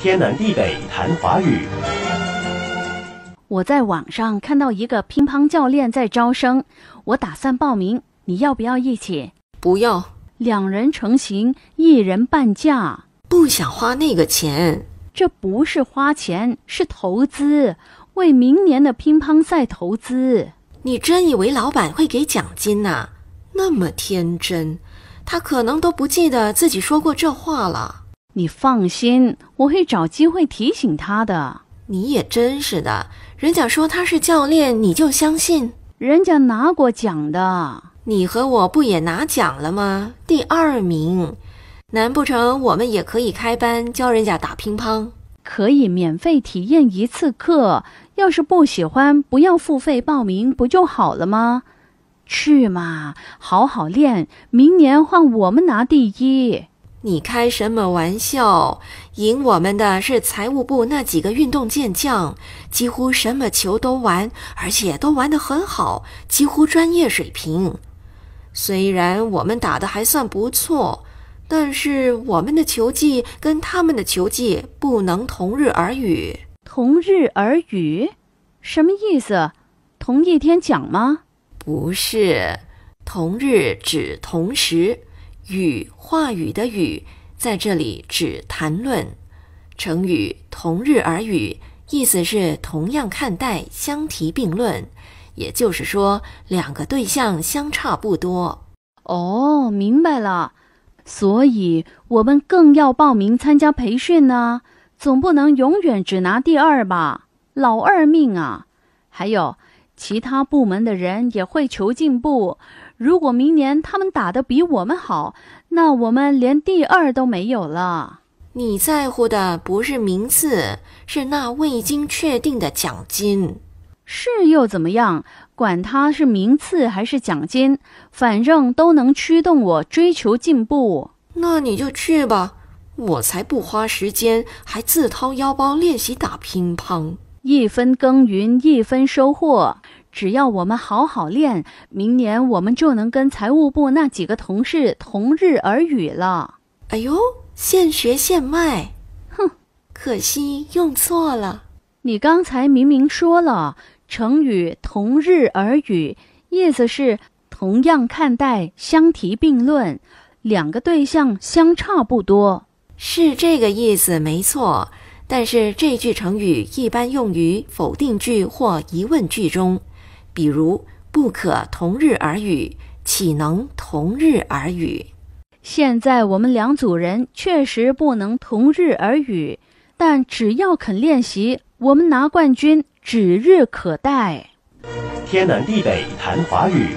天南地北谈华语。我在网上看到一个乒乓教练在招生，我打算报名，你要不要一起？不要，两人成行，一人半价。不想花那个钱，这不是花钱，是投资，为明年的乒乓赛投资。你真以为老板会给奖金呐？那么天真，他可能都不记得自己说过这话了。你放心，我会找机会提醒他的。你也真是的，人家说他是教练，你就相信？人家拿过奖的，你和我不也拿奖了吗？第二名，难不成我们也可以开班教人家打乒乓？可以免费体验一次课，要是不喜欢，不要付费报名不就好了吗？去嘛，好好练，明年换我们拿第一。你开什么玩笑？赢我们的是财务部那几个运动健将，几乎什么球都玩，而且都玩得很好，几乎专业水平。虽然我们打得还算不错，但是我们的球技跟他们的球技不能同日而语。同日而语，什么意思？同一天讲吗？不是，同日指同时。语话语的语在这里指谈论，成语同日而语，意思是同样看待，相提并论，也就是说两个对象相差不多。哦，明白了，所以我们更要报名参加培训呢，总不能永远只拿第二吧，老二命啊！还有其他部门的人也会求进步。如果明年他们打得比我们好，那我们连第二都没有了。你在乎的不是名次，是那未经确定的奖金。是又怎么样？管他是名次还是奖金，反正都能驱动我追求进步。那你就去吧，我才不花时间，还自掏腰包练习打乒乓。一分耕耘，一分收获。只要我们好好练，明年我们就能跟财务部那几个同事同日而语了。哎呦，现学现卖，哼！可惜用错了。你刚才明明说了成语“同日而语”，意思是同样看待，相提并论，两个对象相差不多，是这个意思，没错。但是这句成语一般用于否定句或疑问句中，比如“不可同日而语”，“岂能同日而语”。现在我们两组人确实不能同日而语，但只要肯练习，我们拿冠军指日可待。天南地北谈华语。